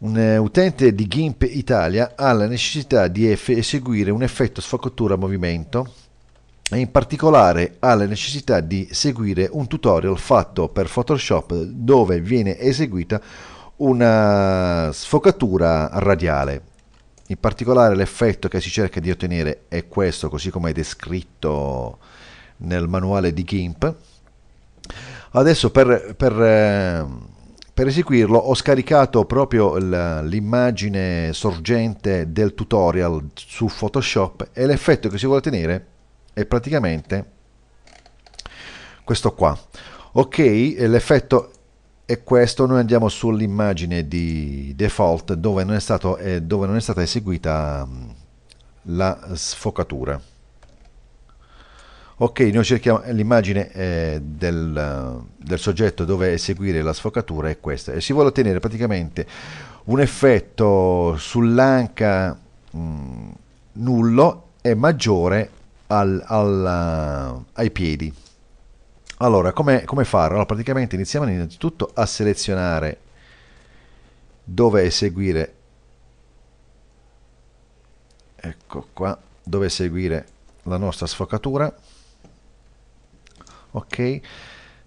Un eh, utente di GIMP Italia ha la necessità di eseguire un effetto sfocatura a movimento e in particolare ha la necessità di seguire un tutorial fatto per Photoshop dove viene eseguita una sfocatura radiale. In particolare l'effetto che si cerca di ottenere è questo, così come è descritto nel manuale di GIMP. Adesso per, per eh, per eseguirlo ho scaricato proprio l'immagine sorgente del tutorial su Photoshop e l'effetto che si vuole ottenere è praticamente questo qua. Ok, l'effetto è questo, noi andiamo sull'immagine di default dove non è, stato, eh, dove non è stata eseguita la sfocatura. Ok, noi cerchiamo l'immagine eh, del, del, soggetto dove eseguire la sfocatura è questa e si vuole ottenere praticamente un effetto sull'anca mh, mm, nullo e maggiore al, al, uh, ai piedi. Allora, come, come farlo? Allora, praticamente iniziamo innanzitutto a selezionare dove eseguire ecco qua dove eseguire la nostra sfocatura ok?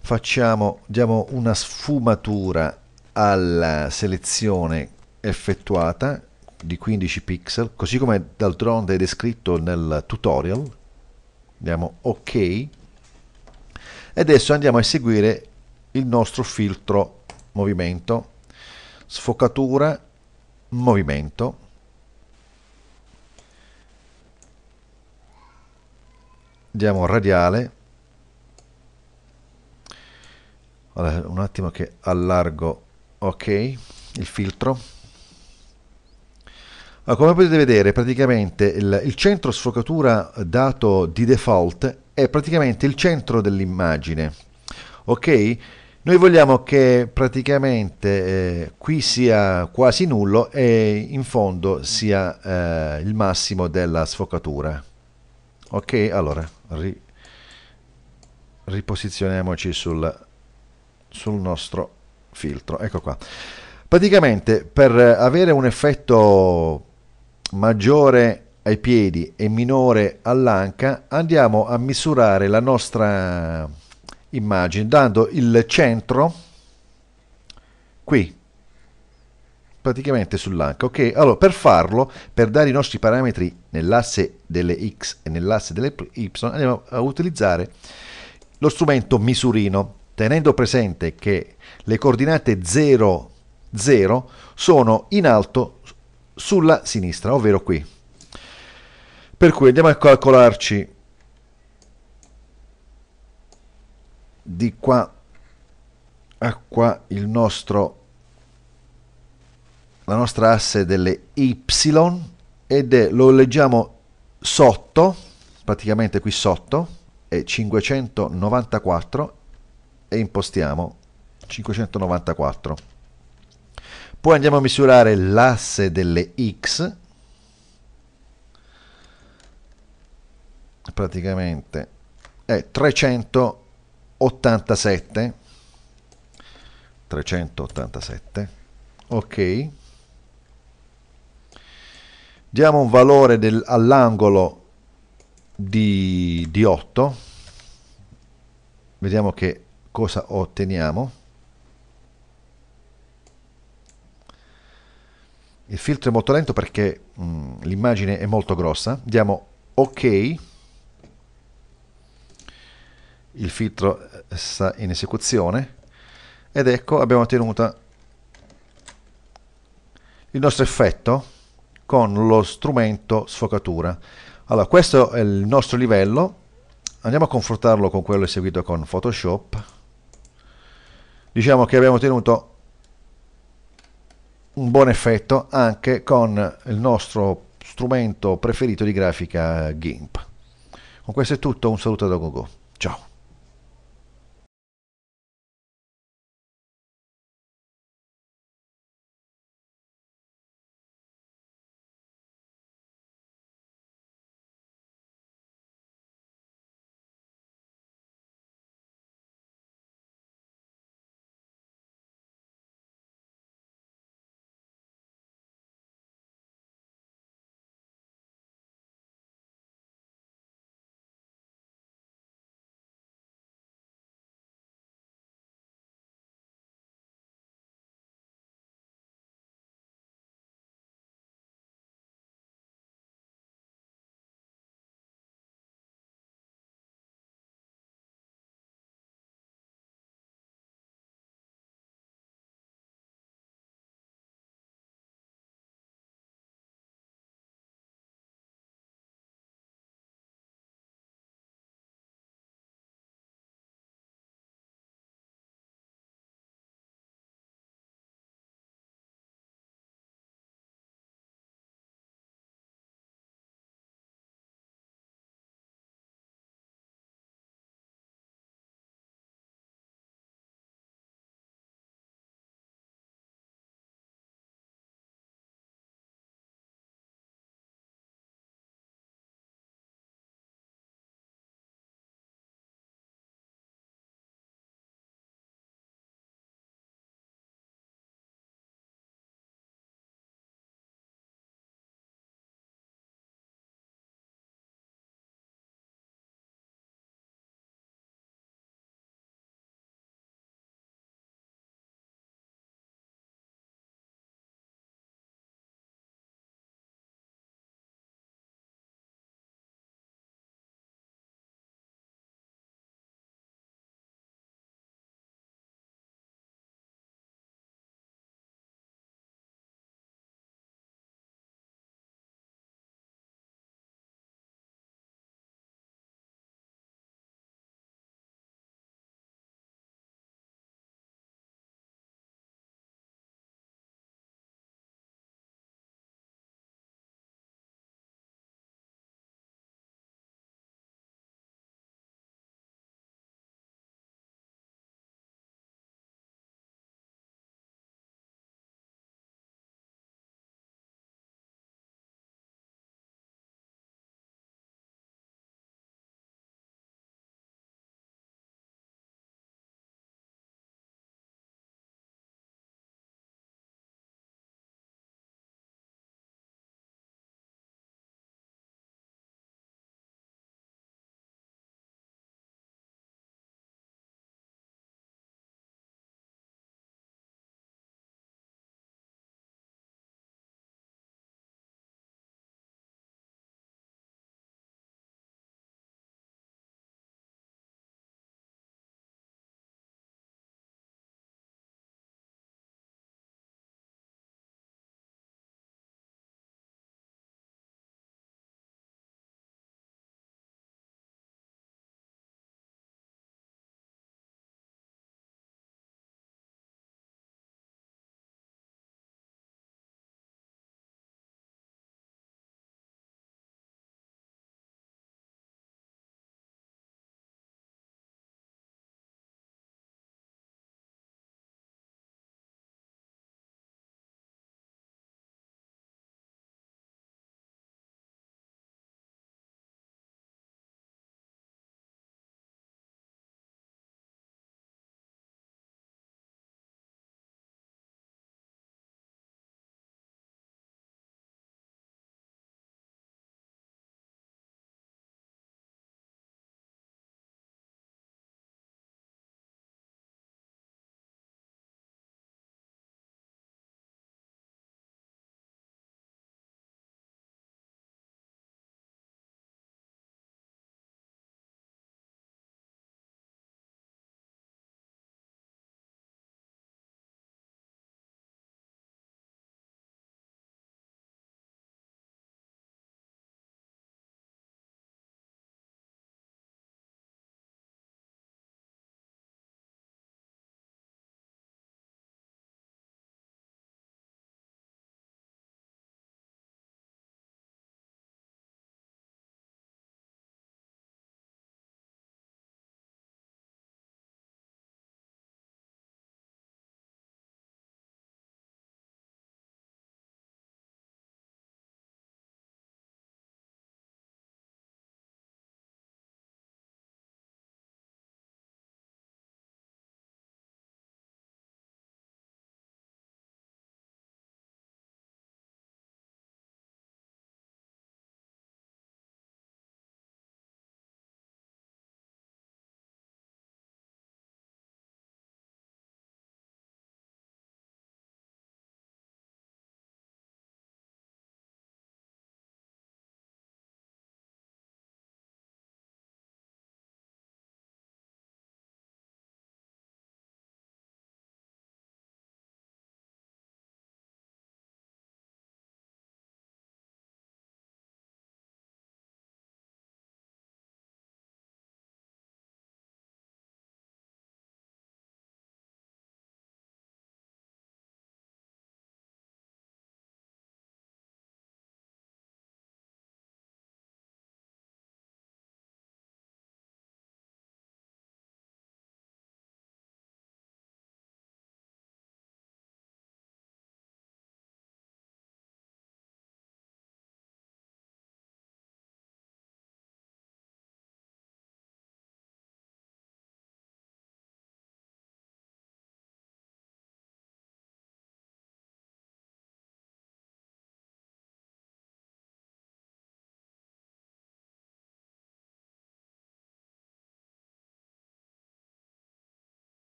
Facciamo, diamo una sfumatura alla selezione effettuata di 15 pixel, così come d'altronde è descritto nel tutorial. Diamo ok. E adesso andiamo a eseguire il nostro filtro movimento, sfocatura, movimento. Diamo radiale un attimo che allargo ok il filtro allora, come potete vedere praticamente il, il centro sfocatura dato di default è praticamente il centro dell'immagine ok noi vogliamo che praticamente eh, qui sia quasi nullo e in fondo sia eh, il massimo della sfocatura ok allora ri, riposizioniamoci sul sul nostro filtro. Ecco qua. Praticamente per avere un effetto maggiore ai piedi e minore all'anca andiamo a misurare la nostra immagine dando il centro qui praticamente sull'anca ok allora per farlo per dare i nostri parametri nell'asse delle x e nell'asse delle y andiamo a utilizzare lo strumento misurino tenendo presente che le coordinate 0, 0 sono in alto sulla sinistra, ovvero qui. Per cui andiamo a calcolarci di qua a qua il nostro la nostra asse delle y ed è, lo leggiamo sotto praticamente qui sotto è 594 e impostiamo 594. Poi andiamo a misurare l'asse delle x, praticamente è 387, 387, ok. Diamo un valore all'angolo di, di 8, vediamo che cosa otteniamo? Il filtro è molto lento perché mm, l'immagine è molto grossa. Diamo ok. Il filtro eh, sta in esecuzione. Ed ecco abbiamo ottenuto il nostro effetto con lo strumento sfocatura. Allora, questo è il nostro livello. Andiamo a confrontarlo con quello eseguito con Photoshop diciamo che abbiamo ottenuto un buon effetto anche con il nostro strumento preferito di grafica GIMP. Con questo è tutto, un saluto da Gogo. Ciao!